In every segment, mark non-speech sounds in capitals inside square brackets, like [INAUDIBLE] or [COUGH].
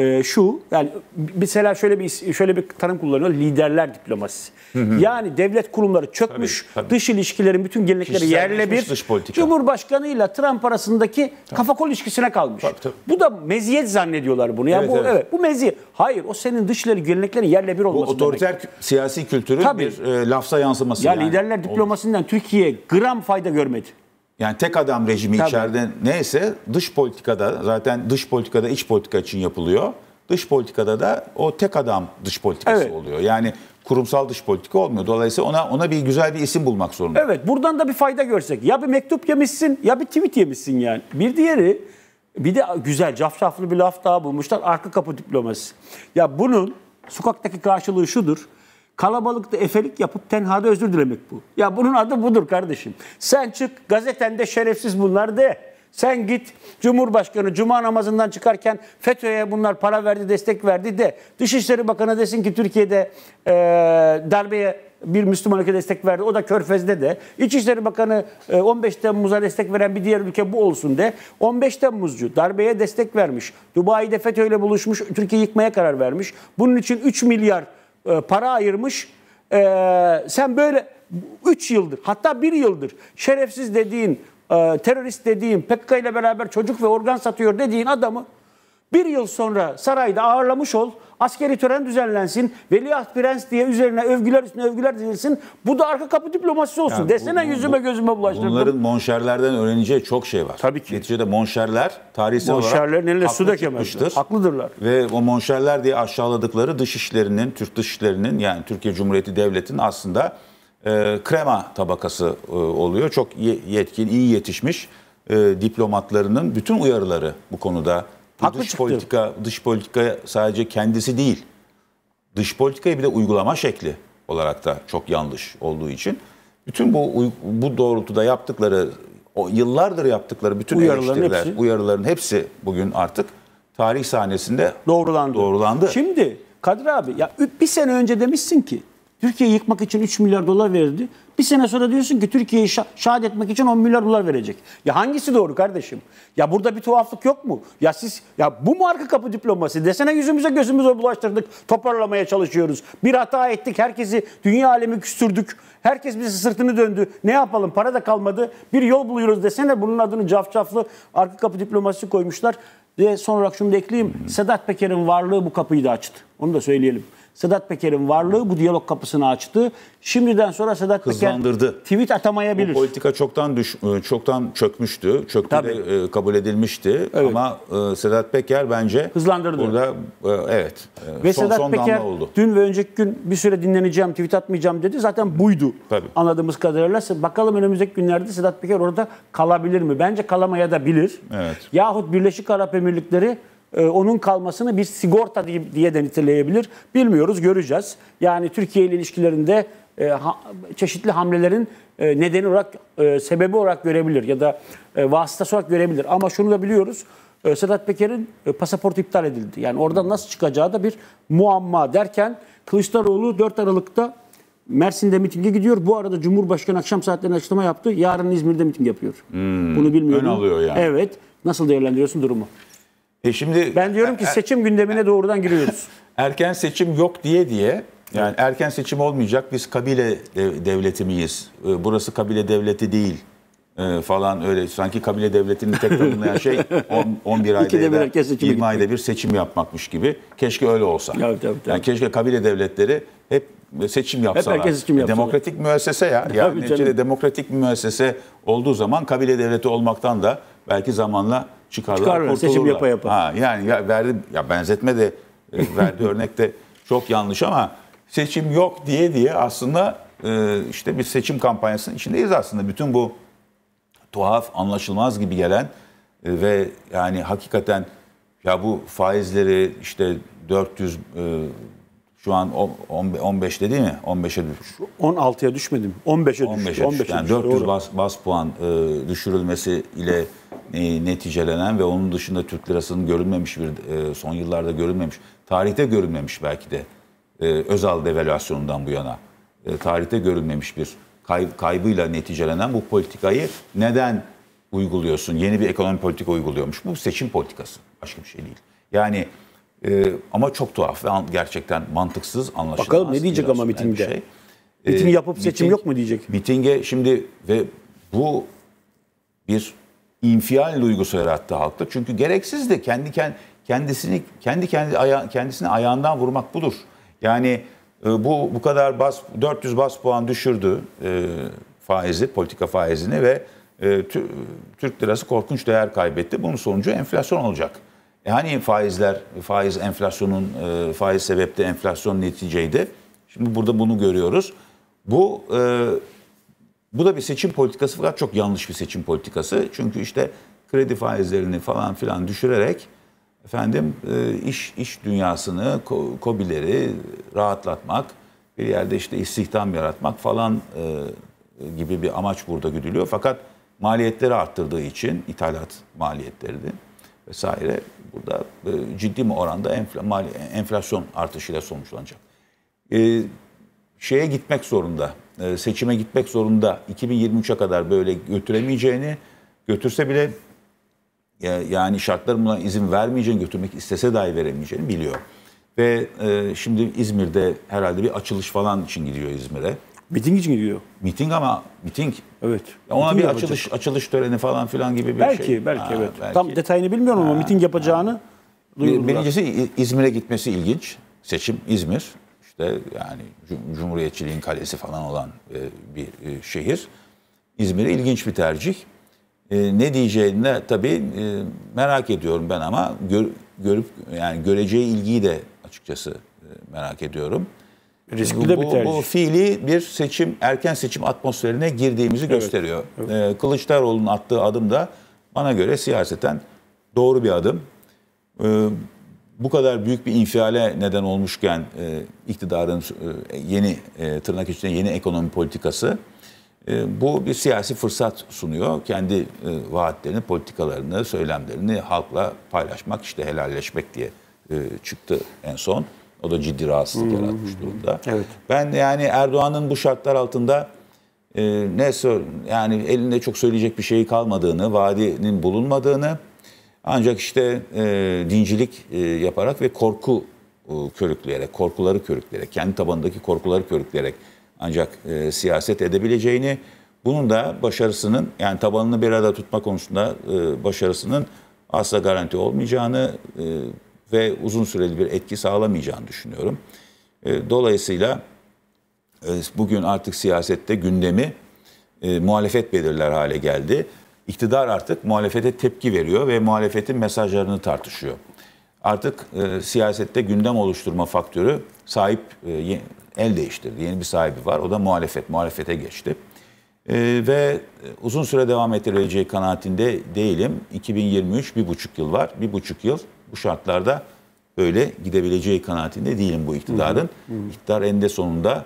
e, şu yani mesela şöyle bir şöyle bir tanım kullanıyor liderler diplomasisi. Hı hı. Yani devlet kurumları çökmüş, tabii, tabii. dış ilişkilerin bütün gelenekleri yerle bir. Dış politika. Cumhurbaşkanı ile Trump arasındaki tabii. kafa kol ilişkisine kalmış. Tabii, tabii. Bu da meziyet zannediyorlar bunu. Yani evet, bu evet. evet bu meziyet. Hayır o senin dışları geleneklerin yerle bir olması. Bu otoriter demek. siyasi kültürün tabii. bir e, lafza yansıması ya yani. liderler diplomasından Türkiye gram fayda görmedi. Yani tek adam rejimi Tabii. içeride neyse dış politikada zaten dış politikada iç politika için yapılıyor. Dış politikada da o tek adam dış politikası evet. oluyor. Yani kurumsal dış politika olmuyor. Dolayısıyla ona ona bir güzel bir isim bulmak zorunda. Evet buradan da bir fayda görsek. Ya bir mektup yemişsin ya bir tweet yemişsin yani. Bir diğeri bir de güzel cafcaflı bir laf daha bulmuşlar. Arka kapı diplomasi. Ya bunun sokaktaki karşılığı şudur. Kalabalıkta efelik yapıp tenhada özür dilemek bu. Ya bunun adı budur kardeşim. Sen çık gazetende şerefsiz bunlar de. Sen git Cumhurbaşkanı Cuma namazından çıkarken FETÖ'ye bunlar para verdi, destek verdi de. Dışişleri Bakanı desin ki Türkiye'de e, darbeye bir Müslüman ülke destek verdi. O da Körfez'de de. İçişleri Bakanı 15 e, Temmuz'a destek veren bir diğer ülke bu olsun de. 15 Temmuzcu darbeye destek vermiş. Dubai'de FETÖ ile buluşmuş. Türkiye yıkmaya karar vermiş. Bunun için 3 milyar e, para ayırmış. E, sen böyle 3 yıldır hatta 1 yıldır şerefsiz dediğin, e, terörist dediğin, PKK ile beraber çocuk ve organ satıyor dediğin adamı bir yıl sonra sarayda ağırlamış ol, askeri tören düzenlensin, veliaht prens diye üzerine övgüler üstüne övgüler dizilsin. Bu da arka kapı diplomasisi olsun. Yani Desene bu, yüzüme gözüme bulaştırdım. Bunların monşerlerden öğreneceği çok şey var. Tabii ki. Neticede monşerler tarihsel Monşerlerin olarak eline su dökemezdir. Haklıdırlar. Ve o monşerler diye aşağıladıkları dışişlerinin, Türk dışişlerinin yani Türkiye Cumhuriyeti Devleti'nin aslında e, krema tabakası e, oluyor. Çok yetkin, iyi yetişmiş e, diplomatlarının bütün uyarıları bu konuda bu Haklı dış çıktı. politika dış politika sadece kendisi değil. Dış politikayı bir de uygulama şekli olarak da çok yanlış olduğu için bütün bu bu doğrultuda yaptıkları o yıllardır yaptıkları bütün uyarıların hepsi. uyarıların hepsi bugün artık tarih sahnesinde doğrulandı. Doğrulandı. Şimdi Kadir abi ya bir sene önce demişsin ki Türkiye'yi yıkmak için 3 milyar dolar verdi. Bir sene sonra diyorsun ki Türkiye'yi şa- şahit etmek için 10 milyar dolar verecek. Ya hangisi doğru kardeşim? Ya burada bir tuhaflık yok mu? Ya siz ya bu mu arka kapı diplomasi? Desene yüzümüze gözümüze bulaştırdık. Toparlamaya çalışıyoruz. Bir hata ettik. Herkesi dünya alemi küstürdük. Herkes bize sırtını döndü. Ne yapalım? Para da kalmadı. Bir yol buluyoruz desene bunun adını cafcaflı arka kapı diplomasi koymuşlar. Ve son olarak şunu da ekleyeyim. Sedat Peker'in varlığı bu kapıyı da açtı. Onu da söyleyelim. Sedat Peker'in varlığı bu diyalog kapısını açtı. Şimdiden sonra Sedat Hızlandırdı. Peker tweet atamayabilir. Bu politika çoktan düş, e, çoktan çökmüştü. Çöktü Tabii. de e, kabul edilmişti evet. ama e, Sedat Peker bence Hızlandırdı. burada evet ve son, Sedat son Peker damla oldu. Dün ve önceki gün bir süre dinleneceğim, tweet atmayacağım dedi. Zaten buydu. Tabii. Anladığımız kadarıyla bakalım önümüzdeki günlerde Sedat Peker orada kalabilir mi? Bence kalamaya da bilir. Evet. Yahut Birleşik Arap Emirlikleri ee, onun kalmasını bir sigorta diye de niteleyebilir. Bilmiyoruz, göreceğiz. Yani Türkiye ile ilişkilerinde e, çeşitli hamlelerin e, nedeni olarak, e, sebebi olarak görebilir ya da vasıtası olarak görebilir. Ama şunu da biliyoruz, Sedat Peker'in pasaport iptal edildi. Yani oradan nasıl çıkacağı da bir muamma derken Kılıçdaroğlu 4 Aralık'ta Mersin'de mitinge gidiyor. Bu arada Cumhurbaşkanı akşam saatlerinde açıklama yaptı. Yarın İzmir'de miting yapıyor. Hmm, Bunu bilmiyorum. Ön alıyor yani. Evet. Nasıl değerlendiriyorsun durumu? E şimdi ben diyorum ki er- er- seçim gündemine er- doğrudan giriyoruz. [LAUGHS] erken seçim yok diye diye yani erken seçim olmayacak. Biz kabile devleti miyiz? E, burası kabile devleti değil e, falan öyle sanki kabile devletinin tek tanımlayan şey 11 [LAUGHS] ayda ya da 20 gitmek. ayda bir seçim yapmakmış gibi. Keşke öyle olsa. Ya, tabii, tabii. Yani keşke kabile devletleri hep seçim yapsalar. Hep herkes seçim e, yapsalar. Demokratik müessese ya. Tabii yani demokratik müessese olduğu zaman kabile devleti olmaktan da belki zamanla çıkarlar. Çıkarlar seçim yapa yapa. Ha, yani ya verdi ya benzetme de verdi [LAUGHS] örnek de çok yanlış ama seçim yok diye diye aslında e, işte bir seçim kampanyasının içindeyiz aslında. Bütün bu tuhaf, anlaşılmaz gibi gelen e, ve yani hakikaten ya bu faizleri işte 400 e, şu an 15 dedi mi? 15'e düştü. 16'ya düşmedim. 15'e 15 düştü. 15'e düştü. Yani 400 bas, bas puan düşürülmesi ile e, neticelenen ve onun dışında Türk lirasının görünmemiş bir e, son yıllarda görünmemiş tarihte görünmemiş belki de e, özel devalüasyonundan bu yana e, tarihte görünmemiş bir kay, kaybıyla neticelenen bu politikayı neden uyguluyorsun? Yeni bir ekonomi politika uyguluyormuş. Bu seçim politikası. Başka bir şey değil. Yani e, ama çok tuhaf ve gerçekten mantıksız anlaşılmaz. Bakalım ne diyecek ama mitingde? Şey. Miting e, yapıp seçim miting, yok mu diyecek? Mitinge şimdi ve bu bir infial duygusu yarattı halkta. Çünkü gereksiz de kendi kendisini kendi kendi aya, kendisini ayağından vurmak budur. Yani e, bu bu kadar bas 400 bas puan düşürdü e, faizi, politika faizini ve e, tü, Türk lirası korkunç değer kaybetti. Bunun sonucu enflasyon olacak. E hani faizler, faiz enflasyonun, e, faiz sebepte enflasyon neticeydi. Şimdi burada bunu görüyoruz. Bu e, bu da bir seçim politikası fakat çok yanlış bir seçim politikası. Çünkü işte kredi faizlerini falan filan düşürerek efendim e, iş iş dünyasını, kobileri rahatlatmak, bir yerde işte istihdam yaratmak falan e, gibi bir amaç burada güdülüyor. Fakat maliyetleri arttırdığı için ithalat maliyetlerini vesaire burada e, ciddi bir oranda enflasyon artışıyla sonuçlanacak şeye gitmek zorunda, e, seçime gitmek zorunda 2023'e kadar böyle götüremeyeceğini götürse bile yani şartlar buna izin vermeyeceğini götürmek istese dahi veremeyeceğini biliyor. Ve e, şimdi İzmir'de herhalde bir açılış falan için gidiyor İzmir'e. Miting için gidiyor. Miting ama miting. Evet. Ya ona miting bir yapacak. açılış açılış töreni falan filan gibi bir belki, şey. Belki ha, evet. belki. Tam detayını bilmiyorum ha, ama miting yapacağını ha. duyurdular. Birincisi İzmir'e gitmesi ilginç. Seçim İzmir işte yani Cumhuriyetçiliğin kalesi falan olan e, bir e, şehir. İzmir ilginç bir tercih. E, ne diyeceğini tabii merak ediyorum ben ama görüp yani göreceği ilgiyi de açıkçası merak ediyorum. Riskli de bir tercih. Bu, bu fiili bir seçim, erken seçim atmosferine girdiğimizi evet. gösteriyor. Evet. Kılıçdaroğlu'nun attığı adım da bana göre siyaseten doğru bir adım bu kadar büyük bir infiale neden olmuşken e, iktidarın e, yeni e, tırnak içinde yeni ekonomi politikası e, bu bir siyasi fırsat sunuyor. Kendi e, vaatlerini, politikalarını, söylemlerini halkla paylaşmak işte helalleşmek diye e, çıktı en son. O da ciddi rahatsızlık hmm. yaratmış durumda. Evet. Ben yani Erdoğan'ın bu şartlar altında e, ne yani elinde çok söyleyecek bir şey kalmadığını, vaadinin bulunmadığını ancak işte e, dincilik e, yaparak ve korku e, körükleyerek, korkuları körükleyerek, kendi tabanındaki korkuları körükleyerek ancak e, siyaset edebileceğini, bunun da başarısının yani tabanını bir arada tutma konusunda e, başarısının asla garanti olmayacağını e, ve uzun süreli bir etki sağlamayacağını düşünüyorum. E, dolayısıyla e, bugün artık siyasette gündemi e, muhalefet belirler hale geldi iktidar artık muhalefete tepki veriyor ve muhalefetin mesajlarını tartışıyor. Artık e, siyasette gündem oluşturma faktörü sahip e, el değiştirdi. Yeni bir sahibi var. O da muhalefet. Muhalefete geçti. E, ve e, uzun süre devam ettirileceği kanaatinde değilim. 2023 bir buçuk yıl var. Bir buçuk yıl bu şartlarda böyle gidebileceği kanaatinde değilim bu iktidarın. Hı hı. İktidar eninde sonunda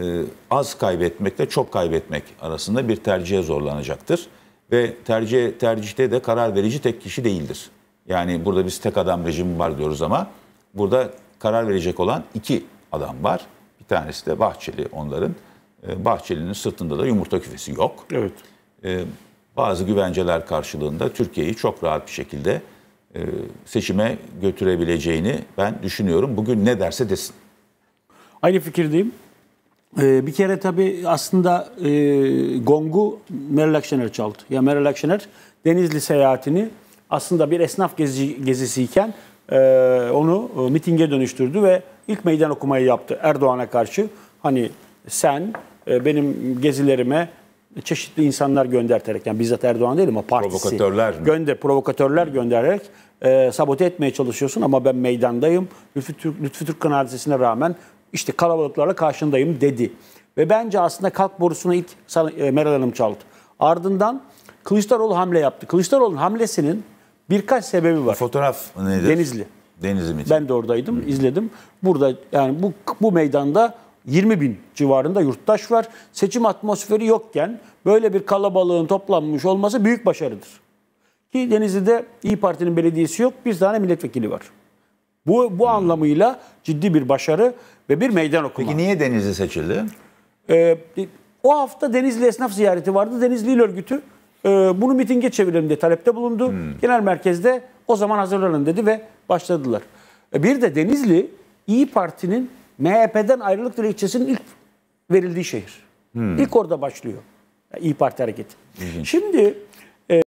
e, az kaybetmekle çok kaybetmek arasında bir tercihe zorlanacaktır ve tercih tercihte de karar verici tek kişi değildir. Yani burada biz tek adam rejimi var diyoruz ama burada karar verecek olan iki adam var. Bir tanesi de Bahçeli onların. Ee, Bahçeli'nin sırtında da yumurta küfesi yok. Evet. Ee, bazı güvenceler karşılığında Türkiye'yi çok rahat bir şekilde e, seçime götürebileceğini ben düşünüyorum. Bugün ne derse desin. Aynı fikirdeyim. Ee, bir kere tabii aslında e, gongu Meral Akşener çaldı. Ya Meral Akşener Denizli seyahatini aslında bir esnaf gezi, gezisiyken e, onu e, mitinge dönüştürdü ve ilk meydan okumayı yaptı Erdoğan'a karşı. Hani sen e, benim gezilerime çeşitli insanlar gönderterek yani bizzat Erdoğan değil ama partisi provokatörler mi? gönder provokatörler göndererek e, sabote etmeye çalışıyorsun ama ben meydandayım. Lütfü Türk, Lütfü Türk hadisesine rağmen işte kalabalıklarla karşındayım dedi. Ve bence aslında kalk borusunu ilk e, Meral Hanım çaldı. Ardından Kılıçdaroğlu hamle yaptı. Kılıçdaroğlu'nun hamlesinin birkaç sebebi var. Fotoğraf neydi? Denizli. Denizli mi? Ben de oradaydım, Hı. Hmm. izledim. Burada yani bu bu meydanda 20 bin civarında yurttaş var. Seçim atmosferi yokken böyle bir kalabalığın toplanmış olması büyük başarıdır. Ki Denizli'de İyi Parti'nin belediyesi yok, bir tane milletvekili var. Bu, bu hmm. anlamıyla ciddi bir başarı ve bir meydan okuma. Peki niye Denizli seçildi? Ee, o hafta Denizli esnaf ziyareti vardı. Denizli İl Örgütü e, bunu mitinge çevirelim diye talepte bulundu. Hmm. Genel merkezde o zaman hazırlanın dedi ve başladılar. E, bir de Denizli İyi Parti'nin MHP'den ayrılık dilekçesinin ilk verildiği şehir. Hmm. İlk orada başlıyor. Yani İyi Parti hareketi. Şimdi